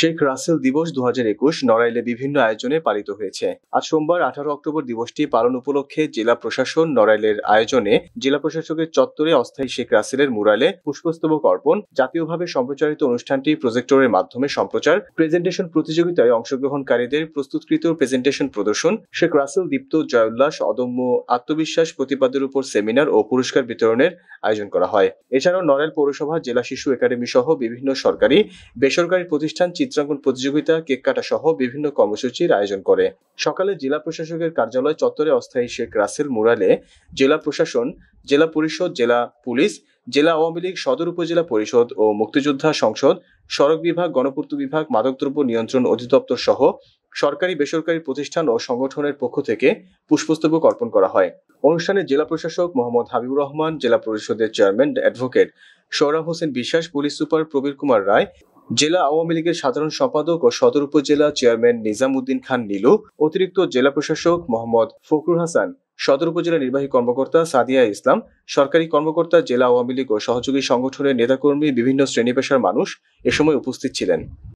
শেখ রাসেল দিবস দু হাজার একুশ নড়াইলে বিভিন্ন আয়োজনে পালিত হয়েছে আজ সোমবার আঠারো অক্টোবর দিবসটি পালন উপলক্ষে জেলা প্রশাসন নড়াইলের আয়োজনে জেলা প্রশাসকের চত্বরে অস্থায়ী শেখ রাসেলের মুরালে পুষ্পস্তবক অর্পণ জাতীয়ভাবে সম্প্রচারিত অনুষ্ঠানটি প্রজেক্টরের মাধ্যমে সম্প্রচার প্রেজেন্টেশন প্রতিযোগিতায় অংশগ্রহণকারীদের প্রস্তুতকৃত প্রেজেন্টেশন প্রদর্শন শেখ রাসেল দীপ্ত জয়োল্লাস অদম্য আত্মবিশ্বাস প্রতিপাদের উপর সেমিনার ও পুরস্কার বিতরণের আয়োজন করা হয় এছাড়াও নড়াইল পৌরসভা জেলা শিশু একাডেমি সহ বিভিন্ন সরকারি বেসরকারি প্রতিষ্ঠান চিত্রাঙ্কন প্রতিযোগিতা কেক কাটা সহ বিভিন্ন কর্মসূচির আয়োজন করে সকালে জেলা প্রশাসকের কার্যালয় চত্বরে অস্থায়ী শেখ রাসেল মুরালে জেলা প্রশাসন জেলা পরিষদ জেলা পুলিশ জেলা আওয়ামী লীগ সদর উপজেলা পরিষদ ও মুক্তিযোদ্ধা সংসদ সড়ক বিভাগ গণপূর্ত বিভাগ মাদকদ্রব্য নিয়ন্ত্রণ অধিদপ্তর সহ সরকারি বেসরকারি প্রতিষ্ঠান ও সংগঠনের পক্ষ থেকে পুষ্পস্তবক অর্পণ করা হয় অনুষ্ঠানে জেলা প্রশাসক মোহাম্মদ হাবিবুর রহমান জেলা পরিষদের chairman advocate Sourav Hossain Biswas police super Prabir Kumar Roy জেলা আওয়ামী লীগের সাধারণ সম্পাদক ও সদর উপজেলা চেয়ারম্যান নিজাম উদ্দিন খান নীলু অতিরিক্ত জেলা প্রশাসক মোহাম্মদ ফখরুল হাসান সদর উপজেলা নির্বাহী কর্মকর্তা সাদিয়া ইসলাম সরকারি কর্মকর্তা জেলা আওয়ামী লীগ ও সহযোগী সংগঠনের নেতাকর্মী বিভিন্ন শ্রেণী পেশার মানুষ এ সময় উপস্থিত ছিলেন